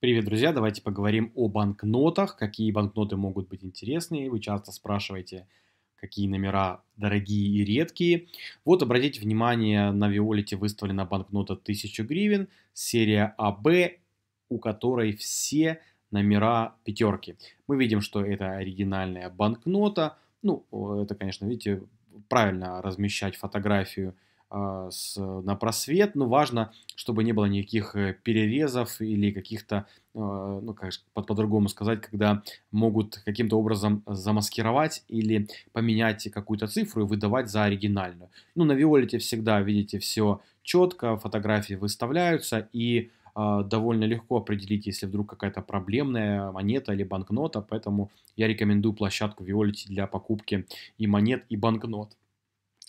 Привет, друзья! Давайте поговорим о банкнотах. Какие банкноты могут быть интересны? Вы часто спрашиваете, какие номера дорогие и редкие. Вот обратите внимание, на Виолете выставлена банкнота 1000 гривен, серия АБ, у которой все номера пятерки. Мы видим, что это оригинальная банкнота. Ну, это, конечно, видите, правильно размещать фотографию – а, с, э, на просвет, но важно, чтобы не было никаких э, перерезов или каких-то, а, ну, как по-другому сказать, когда могут каким-то образом замаскировать или поменять какую-то цифру и выдавать за оригинальную. Ну, на Виолете всегда, видите, все четко, фотографии выставляются и а, довольно легко определить, если вдруг какая-то проблемная монета или банкнота, поэтому я рекомендую площадку Violet для покупки и монет, и банкнот.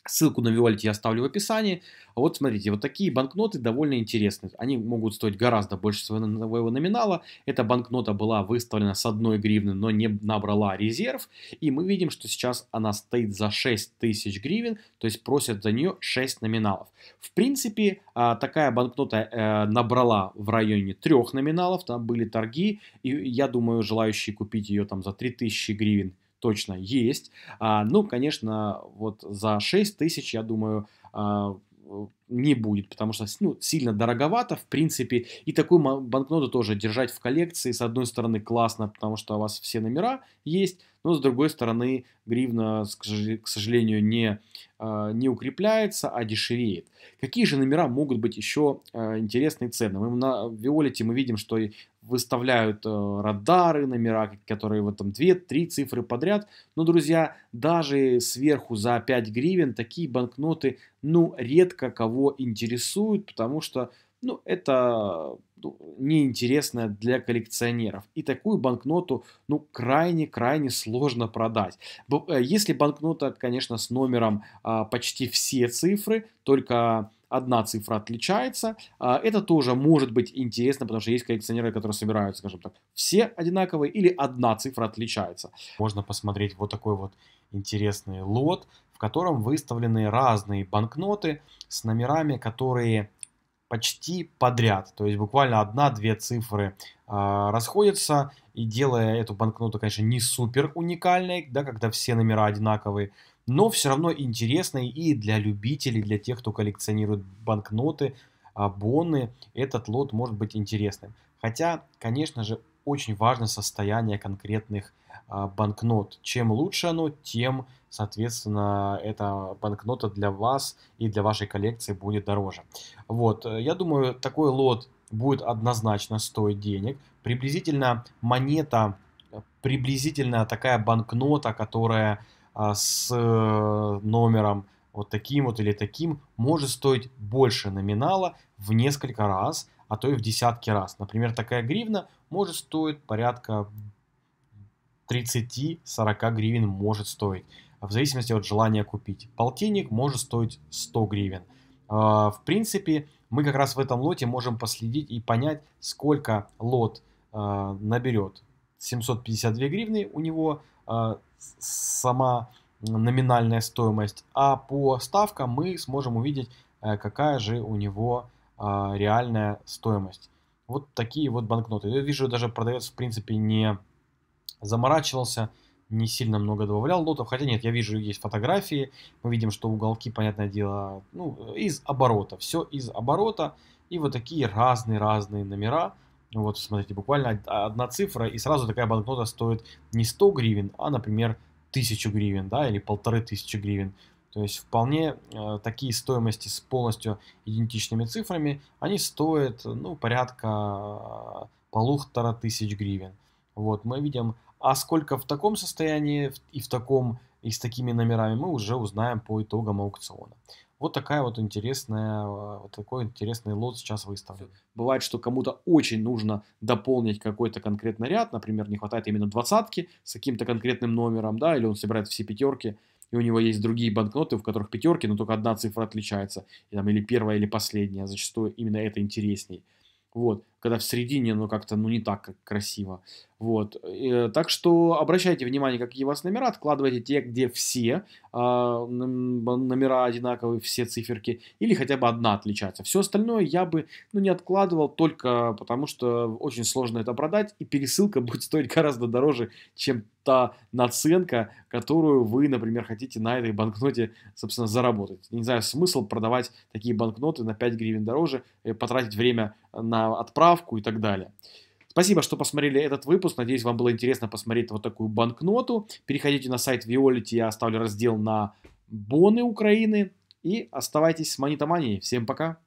Ссылку на Виолити я оставлю в описании. А вот смотрите, вот такие банкноты довольно интересны. Они могут стоить гораздо больше своего номинала. Эта банкнота была выставлена с одной гривны, но не набрала резерв. И мы видим, что сейчас она стоит за 6 тысяч гривен, то есть просят за нее 6 номиналов. В принципе, а, такая банкнота э, набрала в районе трех номиналов, там были торги, и я думаю, желающие купить ее там за 3000 гривен точно есть. А, ну, конечно, вот за 6 тысяч, я думаю, а, э, не будет, потому что ну, сильно дороговато, в принципе, и такую банкноту тоже держать в коллекции, с одной стороны, классно, потому что у вас все номера есть, но с другой стороны, гривна, к сожалению, не, а, не укрепляется, а дешевеет. Какие же номера могут быть еще а, интересные цены? Мы на виолете мы видим, что выставляют э, радары, номера, которые в этом 2-3 цифры подряд. Но, друзья, даже сверху за 5 гривен такие банкноты, ну, редко кого интересуют, потому что, ну, это ну, неинтересная для коллекционеров. И такую банкноту, ну, крайне-крайне сложно продать. Э, если банкнота, конечно, с номером а, почти все цифры, только одна цифра отличается. А, это тоже может быть интересно, потому что есть коллекционеры, которые собирают, скажем так, все одинаковые или одна цифра отличается. Можно посмотреть вот такой вот интересный лот, в котором выставлены разные банкноты с номерами, которые почти подряд. То есть буквально одна-две цифры а, расходятся. И делая эту банкноту, конечно, не супер уникальной, да, когда все номера одинаковые, но все равно интересный и для любителей, для тех, кто коллекционирует банкноты, а, боны, этот лот может быть интересным. Хотя, конечно же, очень важно состояние конкретных а, банкнот. Чем лучше оно, тем, соответственно, эта банкнота для вас и для вашей коллекции будет дороже. Вот, э, я думаю, такой лот будет однозначно стоить денег. Приблизительно монета, э, приблизительно такая банкнота, которая а, с э, номером вот таким вот или таким может стоить больше номинала в несколько раз, а то и в десятки раз. Например, такая гривна может стоить порядка 30-40 гривен может стоить, в зависимости от желания купить. Полтинник может стоить 100 гривен. А, в принципе, мы как раз в этом лоте можем последить и понять, сколько лот а, наберет. 752 гривны у него сама номинальная стоимость, а по ставкам мы сможем увидеть, э, какая же у него а, реальная стоимость. Вот такие вот банкноты. Я вижу, даже продавец в принципе не заморачивался, не сильно много добавлял лотов. хотя нет, я вижу, есть фотографии, мы видим, что уголки, понятное дело, ну, из оборота, все из оборота, и вот такие разные-разные номера – вот, смотрите, буквально одна цифра, и сразу такая банкнота стоит не 100 гривен, а, например, 1000 гривен, да, или 1500 гривен. То есть вполне э, такие стоимости с полностью идентичными цифрами, они стоят, ну, порядка э, полутора тысяч гривен. Вот, мы видим, а сколько в таком состоянии и в таком и с такими номерами мы уже узнаем по итогам аукциона. Вот такая вот интересная, а, вот такой интересный лот сейчас выставлен. Бывает, что кому-то очень нужно дополнить какой-то конкретный ряд, например, не хватает именно двадцатки с каким-то конкретным номером, да, или он собирает все пятерки, и у него есть другие банкноты, в которых пятерки, но только одна цифра отличается, и, там, или первая, или последняя, зачастую именно это интересней. Вот когда в середине, ну, как-то, ну, не так красиво. Вот. И, э, так что обращайте внимание, какие у вас номера, откладывайте те, где все э, номера одинаковые, все циферки, или хотя бы одна отличается. Все остальное я бы, ну, не откладывал только потому, что очень сложно это продать, и пересылка будет стоить гораздо дороже, чем та наценка, которую вы, например, хотите на этой банкноте, собственно, заработать. Не знаю, смысл продавать такие банкноты на 5 гривен дороже, э, потратить время на отправку, ставку и так далее. Спасибо, что посмотрели этот выпуск. Надеюсь, вам было интересно посмотреть вот такую банкноту. Переходите на сайт Виолити, я оставлю раздел на боны Украины. И оставайтесь с Монетоманией. Всем пока!